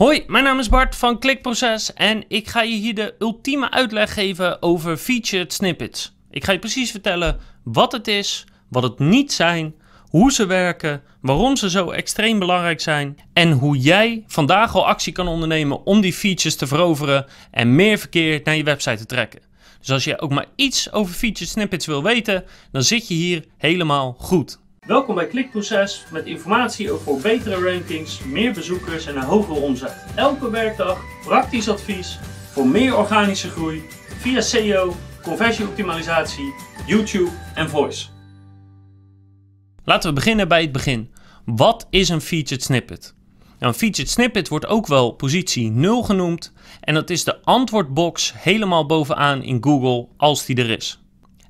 Hoi, mijn naam is Bart van Klikproces en ik ga je hier de ultieme uitleg geven over featured snippets. Ik ga je precies vertellen wat het is, wat het niet zijn, hoe ze werken, waarom ze zo extreem belangrijk zijn en hoe jij vandaag al actie kan ondernemen om die features te veroveren en meer verkeer naar je website te trekken. Dus als je ook maar iets over featured snippets wil weten, dan zit je hier helemaal goed. Welkom bij Klikproces met informatie over betere rankings, meer bezoekers en een hogere omzet. Elke werkdag praktisch advies voor meer organische groei via SEO, conversieoptimalisatie, YouTube en voice. Laten we beginnen bij het begin. Wat is een featured snippet? een featured snippet wordt ook wel positie 0 genoemd en dat is de antwoordbox helemaal bovenaan in Google als die er is.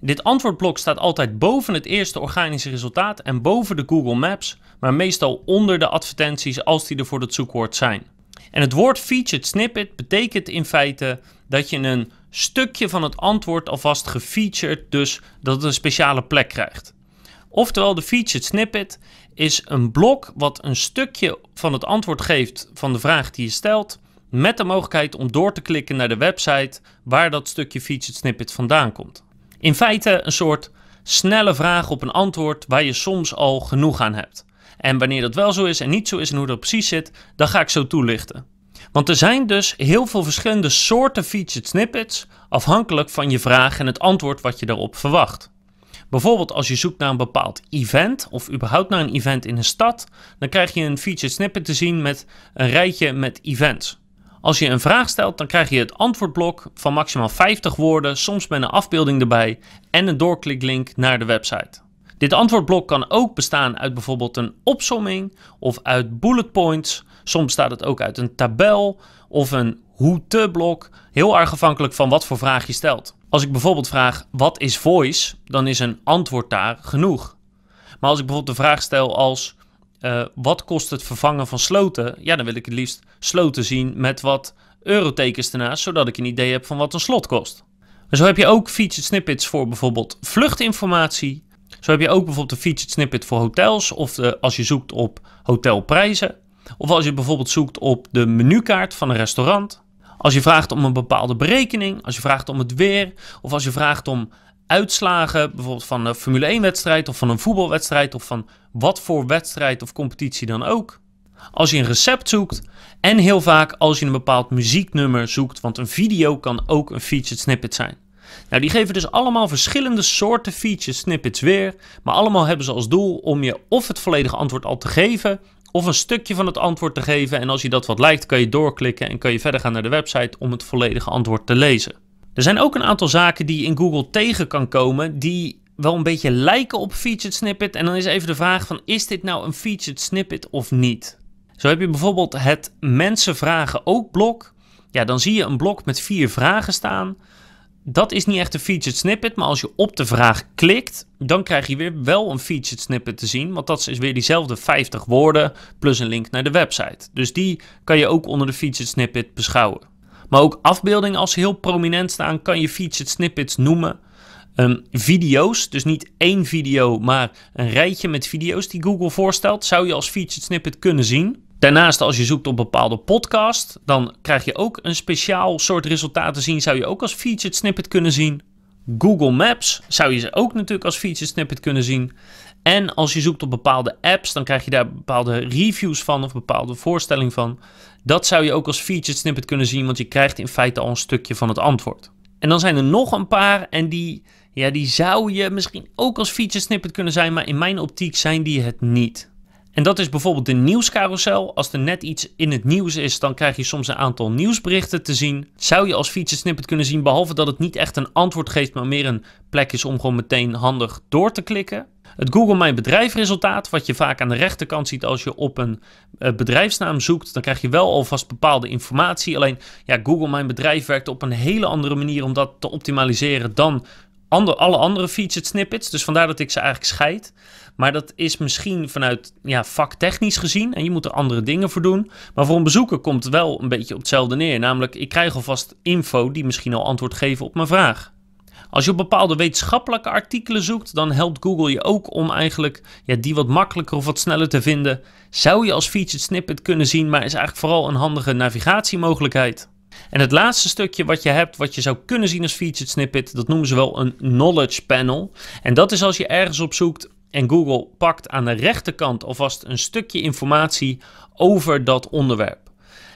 Dit antwoordblok staat altijd boven het eerste organische resultaat en boven de Google Maps, maar meestal onder de advertenties als die er voor dat zoekwoord zijn. En het woord featured snippet betekent in feite dat je een stukje van het antwoord alvast gefeatured, dus dat het een speciale plek krijgt. Oftewel, de featured snippet is een blok wat een stukje van het antwoord geeft van de vraag die je stelt, met de mogelijkheid om door te klikken naar de website waar dat stukje featured snippet vandaan komt. In feite een soort snelle vraag op een antwoord waar je soms al genoeg aan hebt. En wanneer dat wel zo is en niet zo is en hoe dat precies zit, dan ga ik zo toelichten. Want er zijn dus heel veel verschillende soorten featured snippets afhankelijk van je vraag en het antwoord wat je daarop verwacht. Bijvoorbeeld als je zoekt naar een bepaald event of überhaupt naar een event in een stad, dan krijg je een featured snippet te zien met een rijtje met events. Als je een vraag stelt, dan krijg je het antwoordblok van maximaal 50 woorden, soms met een afbeelding erbij en een doorkliklink naar de website. Dit antwoordblok kan ook bestaan uit bijvoorbeeld een opsomming of uit bullet points. Soms staat het ook uit een tabel of een hoe-te-blok, heel erg afhankelijk van wat voor vraag je stelt. Als ik bijvoorbeeld vraag wat is voice, dan is een antwoord daar genoeg. Maar als ik bijvoorbeeld de vraag stel als eh, wat kost het vervangen van sloten? Ja, dan wil ik het liefst sloten zien met wat eurotekens ernaast, zodat ik een idee heb van wat een slot kost. En zo heb je ook featured snippets voor bijvoorbeeld vluchtinformatie. Zo heb je ook bijvoorbeeld een featured snippet voor hotels of als je zoekt op hotelprijzen. Of als je bijvoorbeeld zoekt op de menukaart van een restaurant. Als je vraagt om een bepaalde berekening, als je vraagt om het weer of als je vraagt om uitslagen, bijvoorbeeld van een Formule 1-wedstrijd of van een voetbalwedstrijd of van wat voor wedstrijd of competitie dan ook. Als je een recept zoekt en heel vaak als je een bepaald muzieknummer zoekt, want een video kan ook een featured snippet zijn. Nou, die geven dus allemaal verschillende soorten featured snippets weer, maar allemaal hebben ze als doel om je of het volledige antwoord al te geven of een stukje van het antwoord te geven en als je dat wat lijkt kan je doorklikken en kan je verder gaan naar de website om het volledige antwoord te lezen. Er zijn ook een aantal zaken die je in Google tegen kan komen die wel een beetje lijken op featured snippet. En dan is even de vraag van is dit nou een featured snippet of niet? Zo heb je bijvoorbeeld het mensen vragen ook blok. Ja, dan zie je een blok met vier vragen staan. Dat is niet echt een featured snippet, maar als je op de vraag klikt, dan krijg je weer wel een featured snippet te zien, want dat is weer diezelfde 50 woorden plus een link naar de website. Dus die kan je ook onder de featured snippet beschouwen. Maar ook afbeeldingen als heel prominent staan, kan je featured snippets noemen. Ehm, video's, dus niet één video, maar een rijtje met video's die Google voorstelt, zou je als featured snippet kunnen zien. Daarnaast, als je zoekt op bepaalde podcast, dan krijg je ook een speciaal soort resultaten zien. Zou je ook als featured snippet kunnen zien. Google Maps zou je ze ook natuurlijk als featured snippet kunnen zien. En als je zoekt op bepaalde apps, dan krijg je daar bepaalde reviews van of bepaalde voorstelling van. Dat zou je ook als feature snippet kunnen zien, want je krijgt in feite al een stukje van het antwoord. En dan zijn er nog een paar en die, ja, die zou je misschien ook als feature snippet kunnen zijn, maar in mijn optiek zijn die het niet. En dat is bijvoorbeeld de nieuwscarousel. Als er net iets in het nieuws is, dan krijg je soms een aantal nieuwsberichten te zien. Zou je als feature snippet kunnen zien, behalve dat het niet echt een antwoord geeft, maar meer een plek is om gewoon meteen handig door te klikken. Het Google Mijn Bedrijf resultaat, wat je vaak aan de rechterkant ziet als je op een eh, bedrijfsnaam zoekt, dan krijg je wel alvast bepaalde informatie. Alleen ja, Google Mijn Bedrijf werkt op een hele andere manier om dat te optimaliseren dan alle andere featured snippets. Dus vandaar dat ik ze eigenlijk scheid. Maar dat is misschien vanuit ja, vaktechnisch gezien. En je moet er andere dingen voor doen. Maar voor een bezoeker komt het wel een beetje op hetzelfde neer. Namelijk, ik krijg alvast info die misschien al antwoord geven op mijn vraag. Als je op bepaalde wetenschappelijke artikelen zoekt, dan helpt Google je ook om eigenlijk ja, die wat makkelijker of wat sneller te vinden. Zou je als featured snippet kunnen zien, maar is eigenlijk vooral een handige navigatiemogelijkheid. En het laatste stukje wat je hebt, wat je zou kunnen zien als featured snippet, dat noemen ze wel een knowledge panel. En dat is als je ergens op zoekt en Google pakt aan de rechterkant alvast een stukje informatie over dat onderwerp.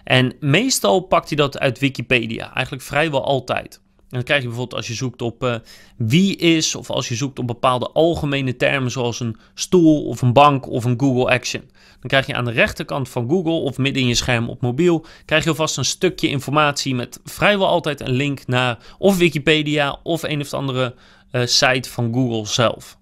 En meestal pakt hij dat uit Wikipedia, eigenlijk vrijwel altijd. En dan krijg je bijvoorbeeld als je zoekt op eh, wie is, of als je zoekt op bepaalde algemene termen zoals een stoel of een bank of een Google Action. Dan krijg je aan de rechterkant van Google of midden in je scherm op mobiel, krijg je alvast een stukje informatie met vrijwel altijd een link naar of Wikipedia of een of andere eh, site van Google zelf.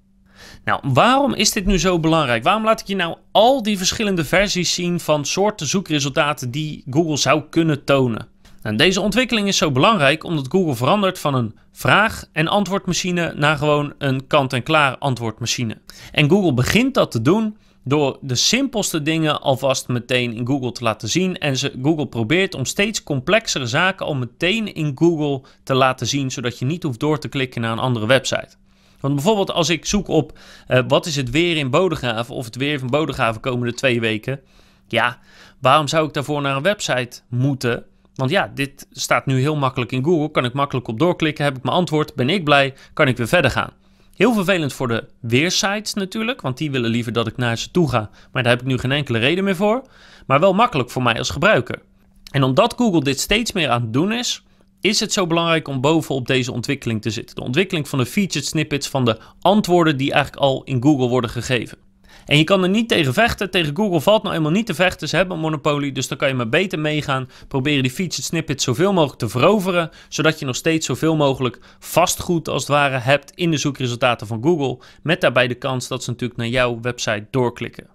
Nou, waarom is dit nu zo belangrijk? Waarom laat ik je nou al die verschillende versies zien van soorten zoekresultaten die Google zou kunnen tonen? Nou, deze ontwikkeling is zo belangrijk omdat Google verandert van een vraag- en antwoordmachine naar gewoon een kant-en-klaar antwoordmachine. En Google begint dat te doen door de simpelste dingen alvast meteen in Google te laten zien. En ze, Google probeert om steeds complexere zaken al meteen in Google te laten zien, zodat je niet hoeft door te klikken naar een andere website. Want bijvoorbeeld als ik zoek op eh, wat is het weer in Bodegraven of het weer van Bodegraven komende twee weken. Ja, waarom zou ik daarvoor naar een website moeten want ja, dit staat nu heel makkelijk in Google. Kan ik makkelijk op doorklikken, heb ik mijn antwoord, ben ik blij, kan ik weer verder gaan. Heel vervelend voor de weersites natuurlijk, want die willen liever dat ik naar ze toe ga. Maar daar heb ik nu geen enkele reden meer voor. Maar wel makkelijk voor mij als gebruiker. En omdat Google dit steeds meer aan het doen is, is het zo belangrijk om bovenop deze ontwikkeling te zitten. De ontwikkeling van de featured snippets van de antwoorden die eigenlijk al in Google worden gegeven. En je kan er niet tegen vechten. Tegen Google valt nou eenmaal niet te vechten. Ze hebben een monopolie, dus dan kan je maar beter meegaan. Proberen die featured snippets zoveel mogelijk te veroveren. Zodat je nog steeds zoveel mogelijk vastgoed als het ware hebt in de zoekresultaten van Google. Met daarbij de kans dat ze natuurlijk naar jouw website doorklikken.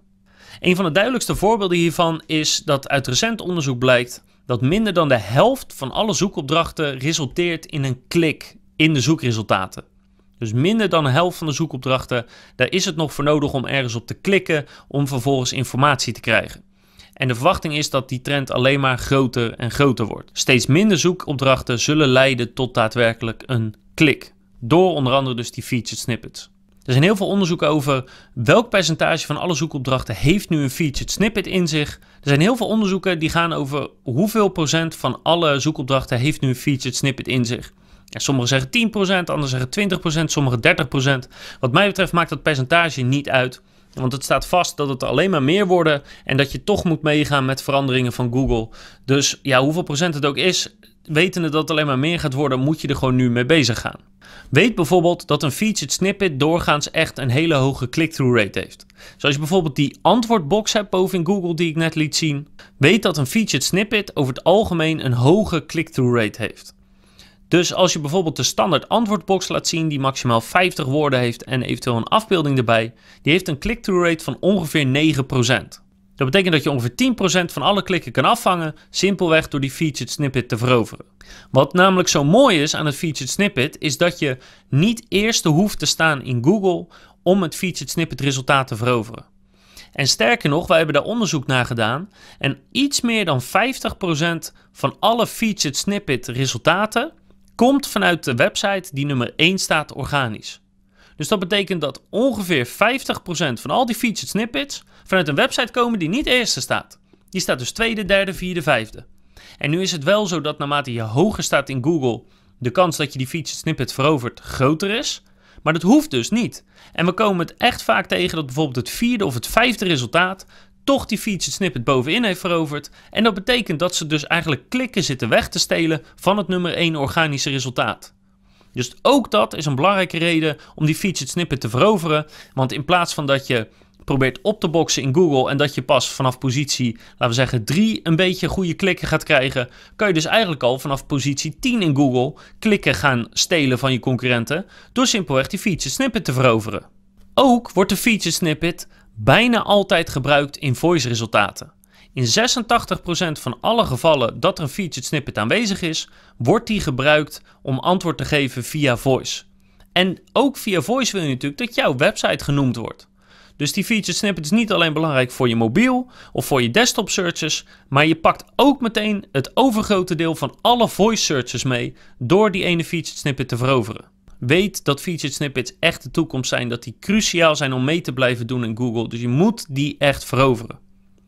Een van de duidelijkste voorbeelden hiervan is dat uit recent onderzoek blijkt dat minder dan de helft van alle zoekopdrachten resulteert in een klik in de zoekresultaten. Dus minder dan de helft van de zoekopdrachten, daar is het nog voor nodig om ergens op te klikken om vervolgens informatie te krijgen. En de verwachting is dat die trend alleen maar groter en groter wordt. Steeds minder zoekopdrachten zullen leiden tot daadwerkelijk een klik. Door onder andere dus die featured snippets. Er zijn heel veel onderzoeken over welk percentage van alle zoekopdrachten heeft nu een featured snippet in zich. Er zijn heel veel onderzoeken die gaan over hoeveel procent van alle zoekopdrachten heeft nu een featured snippet in zich sommigen zeggen 10%, anderen zeggen 20%, sommigen 30%. Wat mij betreft maakt dat percentage niet uit. Want het staat vast dat het alleen maar meer worden en dat je toch moet meegaan met veranderingen van Google. Dus ja, hoeveel procent het ook is, wetende dat het alleen maar meer gaat worden, moet je er gewoon nu mee bezig gaan. Weet bijvoorbeeld dat een featured snippet doorgaans echt een hele hoge click-through rate heeft. Zoals dus je bijvoorbeeld die antwoordbox hebt boven in Google die ik net liet zien, weet dat een featured snippet over het algemeen een hoge click-through rate heeft. Dus als je bijvoorbeeld de standaard antwoordbox laat zien die maximaal 50 woorden heeft en eventueel een afbeelding erbij, die heeft een click-through rate van ongeveer 9%. Dat betekent dat je ongeveer 10% van alle klikken kan afvangen, simpelweg door die featured snippet te veroveren. Wat namelijk zo mooi is aan het featured snippet, is dat je niet eerst hoeft te staan in Google om het featured snippet resultaat te veroveren. En sterker nog, wij hebben daar onderzoek naar gedaan en iets meer dan 50% van alle featured snippet resultaten komt vanuit de website die nummer 1 staat organisch. Dus dat betekent dat ongeveer 50% van al die featured snippets vanuit een website komen die niet eerste staat. Die staat dus tweede, derde, vierde, vijfde. En nu is het wel zo dat naarmate je hoger staat in Google, de kans dat je die featured snippet verovert groter is. Maar dat hoeft dus niet. En we komen het echt vaak tegen dat bijvoorbeeld het vierde of het vijfde resultaat toch die featured snippet bovenin heeft veroverd. En dat betekent dat ze dus eigenlijk klikken zitten weg te stelen van het nummer 1 organische resultaat. Dus ook dat is een belangrijke reden om die featured snippet te veroveren. Want in plaats van dat je probeert op te boksen in Google en dat je pas vanaf positie, laten we zeggen 3, een beetje goede klikken gaat krijgen, kan je dus eigenlijk al vanaf positie 10 in Google klikken gaan stelen van je concurrenten door simpelweg die feature snippet te veroveren. Ook wordt de feature snippet bijna altijd gebruikt in voice resultaten. In 86% van alle gevallen dat er een featured snippet aanwezig is, wordt die gebruikt om antwoord te geven via voice. En ook via voice wil je natuurlijk dat jouw website genoemd wordt. Dus die featured snippet is niet alleen belangrijk voor je mobiel of voor je desktop searches, maar je pakt ook meteen het overgrote deel van alle voice searches mee door die ene featured snippet te veroveren. Weet dat featured snippets echt de toekomst zijn, dat die cruciaal zijn om mee te blijven doen in Google. Dus je moet die echt veroveren.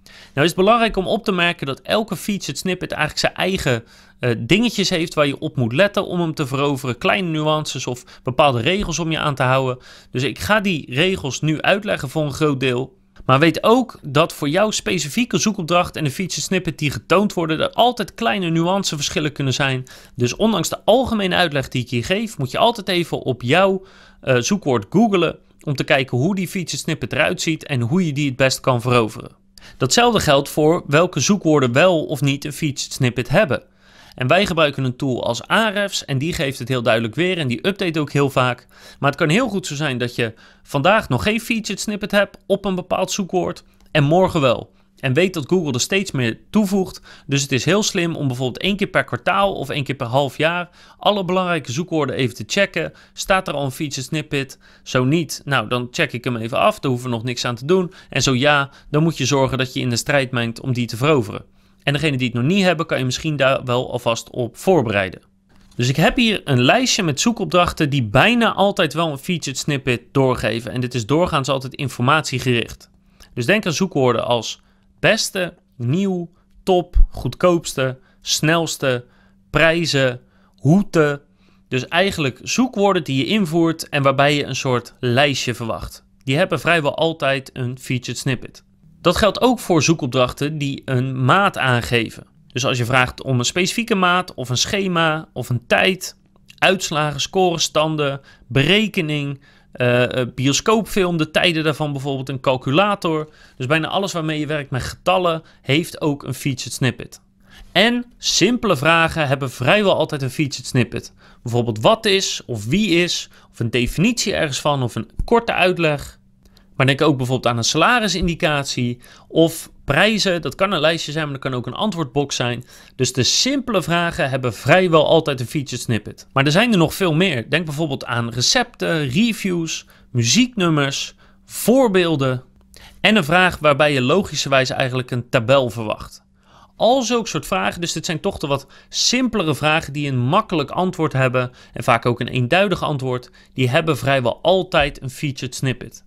Nou is het belangrijk om op te merken dat elke featured snippet eigenlijk zijn eigen eh, dingetjes heeft waar je op moet letten om hem te veroveren. Kleine nuances of bepaalde regels om je aan te houden. Dus ik ga die regels nu uitleggen voor een groot deel. Maar weet ook dat voor jouw specifieke zoekopdracht en de feature snippet die getoond worden, er altijd kleine nuanceverschillen kunnen zijn. Dus ondanks de algemene uitleg die ik hier geef, moet je altijd even op jouw eh, zoekwoord googlen om te kijken hoe die feature snippet eruit ziet en hoe je die het best kan veroveren. Datzelfde geldt voor welke zoekwoorden wel of niet een featured snippet hebben. En wij gebruiken een tool als Ahrefs en die geeft het heel duidelijk weer en die update ook heel vaak. Maar het kan heel goed zo zijn dat je vandaag nog geen featured snippet hebt op een bepaald zoekwoord en morgen wel. En weet dat Google er steeds meer toevoegt. Dus het is heel slim om bijvoorbeeld één keer per kwartaal of één keer per half jaar alle belangrijke zoekwoorden even te checken. Staat er al een feature snippet? Zo niet, nou dan check ik hem even af. Daar hoeven we nog niks aan te doen. En zo ja, dan moet je zorgen dat je in de strijd mengt om die te veroveren. En degene die het nog niet hebben, kan je misschien daar wel alvast op voorbereiden. Dus ik heb hier een lijstje met zoekopdrachten die bijna altijd wel een featured snippet doorgeven. En dit is doorgaans altijd informatiegericht. Dus denk aan zoekwoorden als beste, nieuw, top, goedkoopste, snelste, prijzen, hoete. Dus eigenlijk zoekwoorden die je invoert en waarbij je een soort lijstje verwacht. Die hebben vrijwel altijd een featured snippet. Dat geldt ook voor zoekopdrachten die een maat aangeven. Dus als je vraagt om een specifieke maat of een schema of een tijd, uitslagen, scorestanden, berekening, uh, bioscoopfilm, de tijden daarvan bijvoorbeeld, een calculator. Dus bijna alles waarmee je werkt met getallen heeft ook een featured snippet. En simpele vragen hebben vrijwel altijd een featured snippet. Bijvoorbeeld wat is of wie is, of een definitie ergens van of een korte uitleg. Maar denk ook bijvoorbeeld aan een salarisindicatie of prijzen. Dat kan een lijstje zijn, maar dat kan ook een antwoordbox zijn. Dus de simpele vragen hebben vrijwel altijd een featured snippet. Maar er zijn er nog veel meer. Denk bijvoorbeeld aan recepten, reviews, muzieknummers, voorbeelden en een vraag waarbij je logischerwijs eigenlijk een tabel verwacht. Al zulke soort vragen, dus dit zijn toch de wat simpelere vragen die een makkelijk antwoord hebben en vaak ook een eenduidig antwoord, die hebben vrijwel altijd een featured snippet.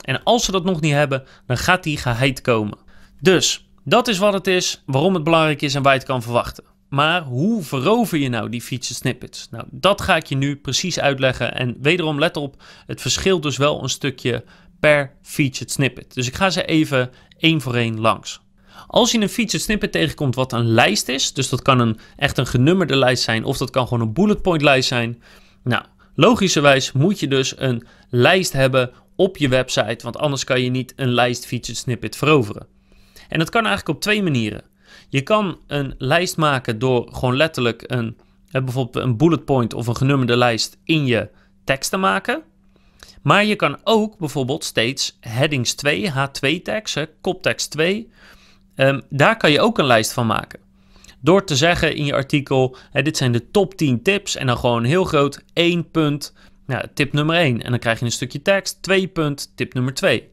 En als ze dat nog niet hebben, dan gaat die geheid komen. Dus dat is wat het is, waarom het belangrijk is en waar je het kan verwachten. Maar hoe verover je nou die feature snippets? Nou, dat ga ik je nu precies uitleggen. En wederom let op, het verschilt dus wel een stukje per featured snippet. Dus ik ga ze even één voor één langs. Als je een featured snippet tegenkomt wat een lijst is, dus dat kan een, echt een genummerde lijst zijn of dat kan gewoon een bullet point lijst zijn. Nou, logischerwijs moet je dus een lijst hebben op je website, want anders kan je niet een lijst featured snippet veroveren. En dat kan eigenlijk op twee manieren. Je kan een lijst maken door gewoon letterlijk een, bijvoorbeeld een bullet point of een genummerde lijst in je tekst te maken. Maar je kan ook bijvoorbeeld steeds headings 2, H2 tags, koptekst 2, um, ehm, daar kan je ook een lijst van maken. Door te zeggen in je artikel, hè, dit zijn de top 10 tips en dan gewoon heel groot één punt tip nummer 1 en dan krijg je een stukje tekst. 2 punt, tip nummer 2.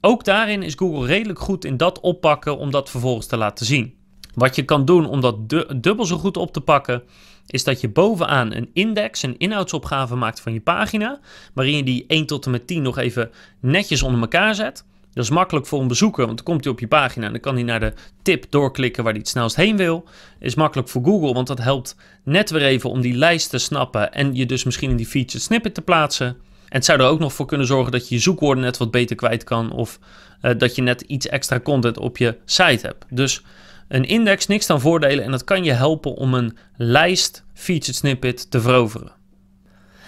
Ook daarin is Google redelijk goed in dat oppakken om dat vervolgens te laten zien. Wat je kan doen om dat dubbel zo goed op te pakken, is dat je bovenaan een index, een inhoudsopgave maakt van je pagina, waarin je die 1 tot en met 10 nog even netjes onder elkaar zet. Dat is makkelijk voor een bezoeker, want dan komt hij op je pagina en dan kan hij naar de tip doorklikken waar hij het snelst heen wil. Is makkelijk voor Google, want dat helpt net weer even om die lijst te snappen en je dus misschien in die featured snippet te plaatsen. En het zou er ook nog voor kunnen zorgen dat je je zoekwoorden net wat beter kwijt kan of eh, dat je net iets extra content op je site hebt. Dus een index, niks dan voordelen en dat kan je helpen om een lijst featured snippet te veroveren.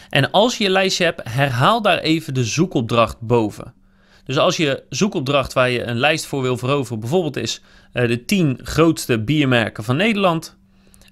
En als je je lijstje hebt, herhaal daar even de zoekopdracht boven. Dus als je zoekopdracht waar je een lijst voor wil veroveren, bijvoorbeeld is eh, de 10 grootste biermerken van Nederland.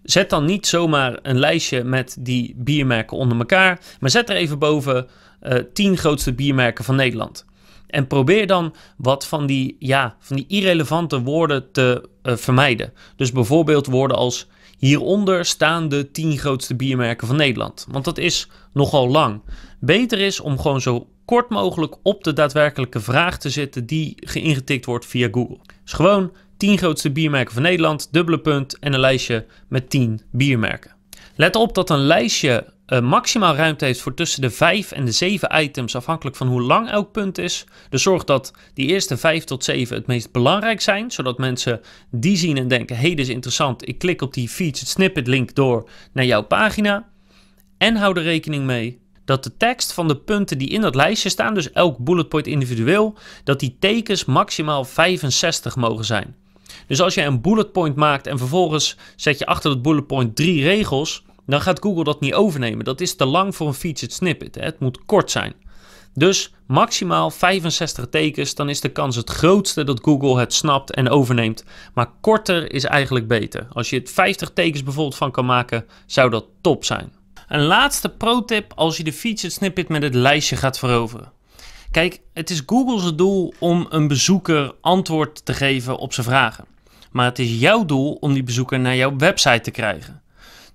Zet dan niet zomaar een lijstje met die biermerken onder elkaar, maar zet er even boven uh, eh, 10 grootste biermerken van Nederland. En probeer dan wat van die, ja, van die irrelevante woorden te eh, vermijden. Dus bijvoorbeeld woorden als Hieronder staan de 10 grootste biermerken van Nederland, want dat is nogal lang. Beter is om gewoon zo kort mogelijk op de daadwerkelijke vraag te zitten die geïngetikt wordt via Google. Dus gewoon 10 grootste biermerken van Nederland, dubbele punt en een lijstje met 10 biermerken. Let op dat een lijstje eh, maximaal ruimte heeft voor tussen de 5 en de 7 items, afhankelijk van hoe lang elk punt is. Dus zorg dat die eerste 5 tot 7 het meest belangrijk zijn, zodat mensen die zien en denken: hé, hey, dit is interessant, ik klik op die featured snippet link door naar jouw pagina. En hou er rekening mee dat de tekst van de punten die in dat lijstje staan, dus elk bullet point individueel, dat die tekens maximaal 65 mogen zijn. Dus als je een bullet point maakt en vervolgens zet je achter dat bullet point drie regels, dan gaat Google dat niet overnemen. Dat is te lang voor een featured snippet. Hè? Het moet kort zijn. Dus maximaal 65 tekens, dan is de kans het grootste dat Google het snapt en overneemt. Maar korter is eigenlijk beter. Als je het 50 tekens bijvoorbeeld van kan maken, zou dat top zijn. Een laatste pro-tip als je de featured snippet met het lijstje gaat veroveren. Kijk, het is Google's doel om een bezoeker antwoord te geven op zijn vragen. Maar het is jouw doel om die bezoeker naar jouw website te krijgen.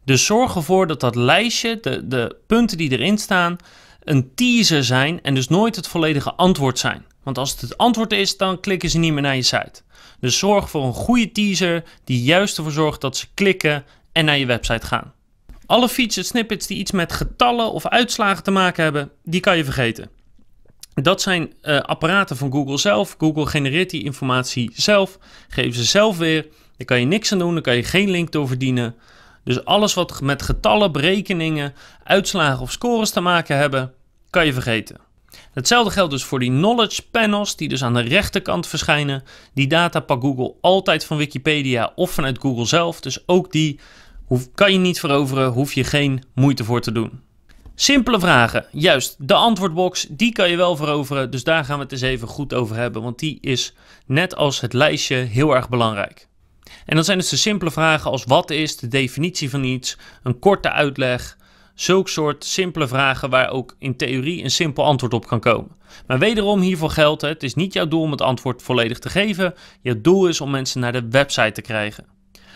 Dus zorg ervoor dat dat lijstje, de, de punten die erin staan, een teaser zijn en dus nooit het volledige antwoord zijn. Want als het het antwoord is, dan klikken ze niet meer naar je site. Dus zorg voor een goede teaser die juist ervoor zorgt dat ze klikken en naar je website gaan. Alle feature snippets die iets met getallen of uitslagen te maken hebben, die kan je vergeten. Dat zijn eh, apparaten van Google zelf. Google genereert die informatie zelf, geeft ze zelf weer. Daar kan je niks aan doen, daar kan je geen link door verdienen. Dus alles wat met getallen, berekeningen, uitslagen of scores te maken hebben, kan je vergeten. Hetzelfde geldt dus voor die knowledge panels, die dus aan de rechterkant verschijnen. Die data pakt Google altijd van Wikipedia of vanuit Google zelf. Dus ook die hoef, kan je niet veroveren, hoef je geen moeite voor te doen. Simpele vragen. Juist, de antwoordbox, die kan je wel veroveren. Dus daar gaan we het eens even goed over hebben, want die is net als het lijstje heel erg belangrijk. En dan zijn dus de simpele vragen als wat is de definitie van iets, een korte uitleg, zulke soort simpele vragen waar ook in theorie een simpel antwoord op kan komen. Maar wederom hiervoor geldt, het is niet jouw doel om het antwoord volledig te geven, je doel is om mensen naar de website te krijgen.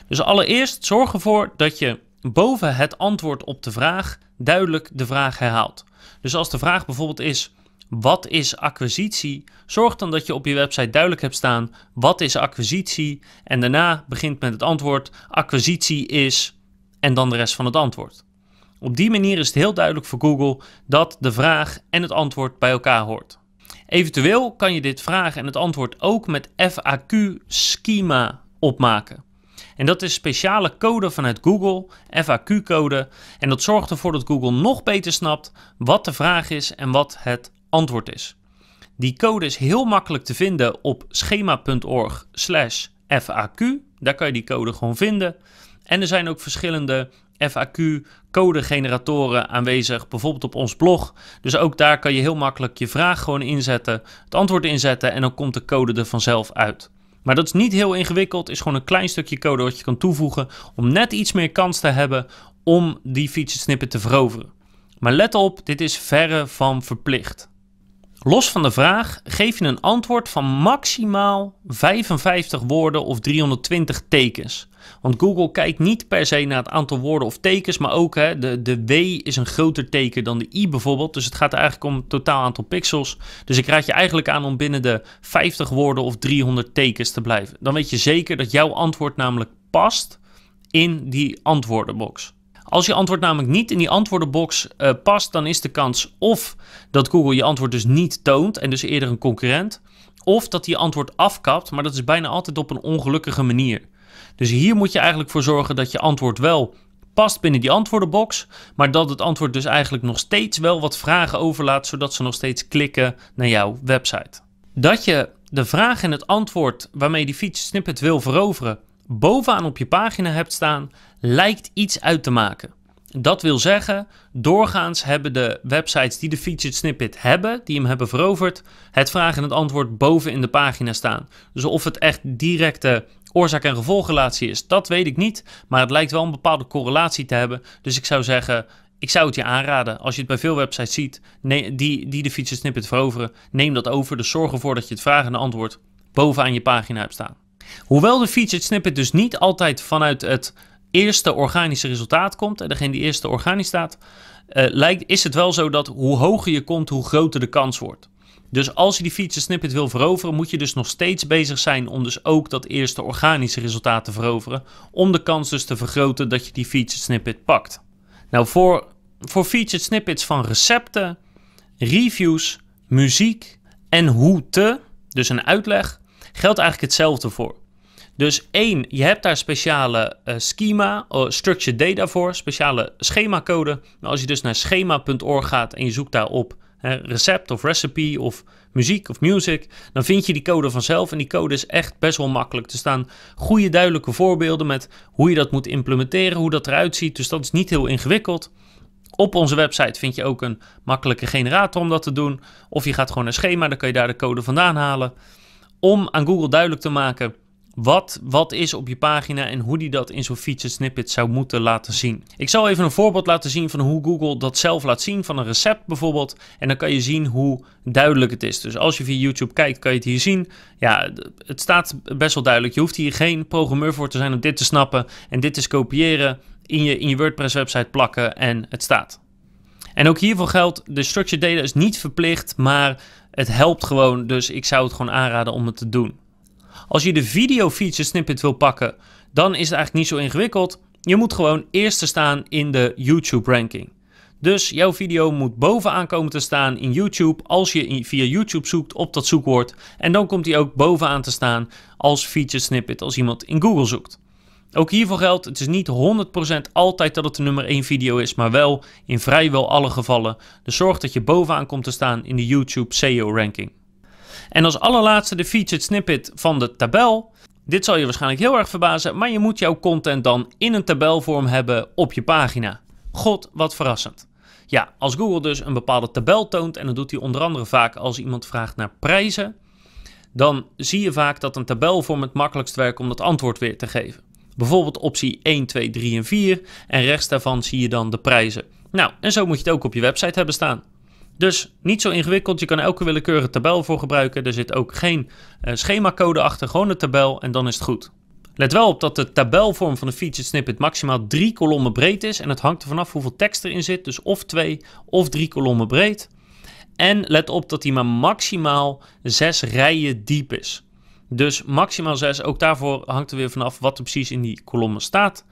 Dus allereerst zorg ervoor dat je boven het antwoord op de vraag duidelijk de vraag herhaalt. Dus als de vraag bijvoorbeeld is, wat is acquisitie? Zorg dan dat je op je website duidelijk hebt staan wat is acquisitie en daarna begint met het antwoord acquisitie is en dan de rest van het antwoord. Op die manier is het heel duidelijk voor Google dat de vraag en het antwoord bij elkaar hoort. Eventueel kan je dit vraag en het antwoord ook met FAQ-schema opmaken. En dat is speciale code vanuit Google, FAQ-code. En dat zorgt ervoor dat Google nog beter snapt wat de vraag is en wat het antwoord is. Die code is heel makkelijk te vinden op schema.org slash FAQ. Daar kan je die code gewoon vinden. En er zijn ook verschillende FAQ-codegeneratoren aanwezig, bijvoorbeeld op ons blog. Dus ook daar kan je heel makkelijk je vraag gewoon inzetten, het antwoord inzetten en dan komt de code er vanzelf uit. Maar dat is niet heel ingewikkeld, is gewoon een klein stukje code wat je kan toevoegen om net iets meer kans te hebben om die feature snippet te veroveren. Maar let op, dit is verre van verplicht. Los van de vraag geef je een antwoord van maximaal 55 woorden of 320 tekens. Want Google kijkt niet per se naar het aantal woorden of tekens, maar ook hè, de, de W is een groter teken dan de I bijvoorbeeld. Dus het gaat eigenlijk om het totaal aantal pixels. Dus ik raad je eigenlijk aan om binnen de 50 woorden of 300 tekens te blijven. Dan weet je zeker dat jouw antwoord namelijk past in die antwoordenbox. Als je antwoord namelijk niet in die antwoordenbox eh, past, dan is de kans of dat Google je antwoord dus niet toont en dus eerder een concurrent, of dat die antwoord afkapt, maar dat is bijna altijd op een ongelukkige manier. Dus hier moet je eigenlijk voor zorgen dat je antwoord wel past binnen die antwoordenbox, maar dat het antwoord dus eigenlijk nog steeds wel wat vragen overlaat, zodat ze nog steeds klikken naar jouw website. Dat je de vraag en het antwoord waarmee die fiets snippet wil veroveren, bovenaan op je pagina hebt staan, lijkt iets uit te maken. Dat wil zeggen, doorgaans hebben de websites die de featured snippet hebben, die hem hebben veroverd, het vraag en het antwoord boven in de pagina staan. Dus of het echt directe oorzaak- en gevolgrelatie is, dat weet ik niet. Maar het lijkt wel een bepaalde correlatie te hebben. Dus ik zou zeggen, ik zou het je aanraden. Als je het bij veel websites ziet die, die de featured snippet veroveren, neem dat over. Dus zorg ervoor dat je het vraag en het antwoord bovenaan je pagina hebt staan. Hoewel de featured snippet dus niet altijd vanuit het eerste organische resultaat komt, en degene die eerste organisch staat, eh, lijkt, is het wel zo dat hoe hoger je komt, hoe groter de kans wordt. Dus als je die feature snippet wil veroveren, moet je dus nog steeds bezig zijn om dus ook dat eerste organische resultaat te veroveren, om de kans dus te vergroten dat je die feature snippet pakt. Nou, voor, voor feature snippets van recepten, reviews, muziek en hoe te, dus een uitleg, geldt eigenlijk hetzelfde voor. Dus één, je hebt daar speciale eh, schema, oh, structured data voor, speciale schemacode. Maar nou, als je dus naar schema.org gaat en je zoekt daarop hè, recept of recipe of muziek of music, dan vind je die code vanzelf. En die code is echt best wel makkelijk. Er staan goede duidelijke voorbeelden met hoe je dat moet implementeren, hoe dat eruit ziet. Dus dat is niet heel ingewikkeld. Op onze website vind je ook een makkelijke generator om dat te doen. Of je gaat gewoon naar schema, dan kan je daar de code vandaan halen. Om aan Google duidelijk te maken wat wat is op je pagina en hoe die dat in zo'n feature snippet zou moeten laten zien. Ik zal even een voorbeeld laten zien van hoe Google dat zelf laat zien van een recept bijvoorbeeld. En dan kan je zien hoe duidelijk het is. Dus als je via YouTube kijkt kan je het hier zien. Ja, het staat best wel duidelijk. Je hoeft hier geen programmeur voor te zijn om dit te snappen. En dit is kopiëren, in je, in je WordPress website plakken en het staat. En ook hiervoor geldt, de structured data is niet verplicht, maar het helpt gewoon. Dus ik zou het gewoon aanraden om het te doen. Als je de video feature snippet wil pakken, dan is het eigenlijk niet zo ingewikkeld. Je moet gewoon eerst te staan in de YouTube ranking. Dus jouw video moet bovenaan komen te staan in YouTube als je via YouTube zoekt op dat zoekwoord. En dan komt hij ook bovenaan te staan als feature snippet als iemand in Google zoekt. Ook hiervoor geldt, het is niet 100% altijd dat het de nummer 1 video is, maar wel in vrijwel alle gevallen. Dus zorg dat je bovenaan komt te staan in de YouTube SEO ranking. En als allerlaatste de featured snippet van de tabel. Dit zal je waarschijnlijk heel erg verbazen, maar je moet jouw content dan in een tabelvorm hebben op je pagina. God, wat verrassend. Ja, als Google dus een bepaalde tabel toont, en dat doet hij onder andere vaak als iemand vraagt naar prijzen, dan zie je vaak dat een tabelvorm het makkelijkst werkt om dat antwoord weer te geven. Bijvoorbeeld optie 1, 2, 3 en 4 en rechts daarvan zie je dan de prijzen. Nou, en zo moet je het ook op je website hebben staan. Dus niet zo ingewikkeld. Je kan elke willekeurige tabel voor gebruiken. Er zit ook geen eh, schemacode achter, gewoon de tabel en dan is het goed. Let wel op dat de tabelvorm van de featured snippet maximaal drie kolommen breed is. En het hangt er vanaf hoeveel tekst erin zit. Dus of twee of drie kolommen breed. En let op dat die maar maximaal zes rijen diep is. Dus maximaal zes. Ook daarvoor hangt er weer vanaf wat er precies in die kolommen staat.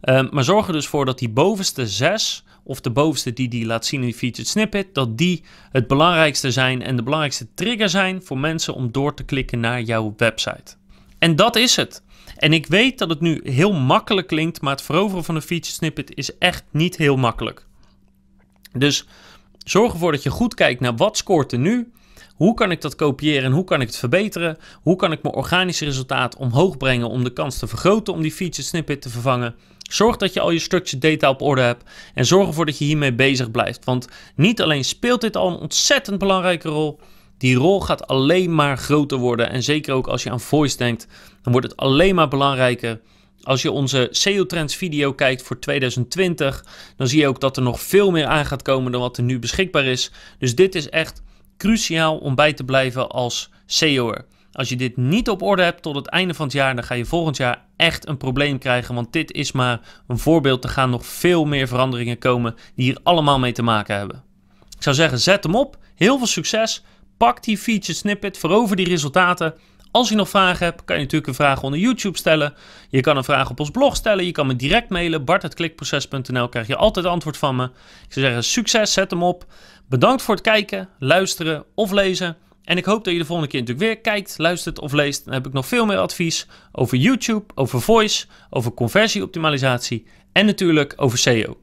Ehm, maar zorg er dus voor dat die bovenste zes of de bovenste die die laat zien in die featured snippet, dat die het belangrijkste zijn en de belangrijkste trigger zijn voor mensen om door te klikken naar jouw website. En dat is het. En ik weet dat het nu heel makkelijk klinkt, maar het veroveren van een featured snippet is echt niet heel makkelijk. Dus zorg ervoor dat je goed kijkt naar wat scoort er nu. Hoe kan ik dat kopiëren en hoe kan ik het verbeteren? Hoe kan ik mijn organische resultaat omhoog brengen om de kans te vergroten om die featured snippet te vervangen? Zorg dat je al je structured data op orde hebt en zorg ervoor dat je hiermee bezig blijft. Want niet alleen speelt dit al een ontzettend belangrijke rol, die rol gaat alleen maar groter worden. En zeker ook als je aan voice denkt, dan wordt het alleen maar belangrijker. Als je onze SEO Trends video kijkt voor 2020, dan zie je ook dat er nog veel meer aan gaat komen dan wat er nu beschikbaar is. Dus dit is echt cruciaal om bij te blijven als SEO'er. Als je dit niet op orde hebt tot het einde van het jaar, dan ga je volgend jaar echt een probleem krijgen. Want dit is maar een voorbeeld. Er gaan nog veel meer veranderingen komen die hier allemaal mee te maken hebben. Ik zou zeggen, zet hem op. Heel veel succes. Pak die feature snippet, verover die resultaten. Als je nog vragen hebt, kan je natuurlijk een vraag onder YouTube stellen. Je kan een vraag op ons blog stellen. Je kan me direct mailen. bart.klikproces.nl krijg je altijd antwoord van me. Ik zou zeggen, succes, zet hem op. Bedankt voor het kijken, luisteren of lezen. En ik hoop dat je de volgende keer natuurlijk weer kijkt, luistert of leest. Dan heb ik nog veel meer advies over YouTube, over voice, over conversieoptimalisatie en natuurlijk over SEO.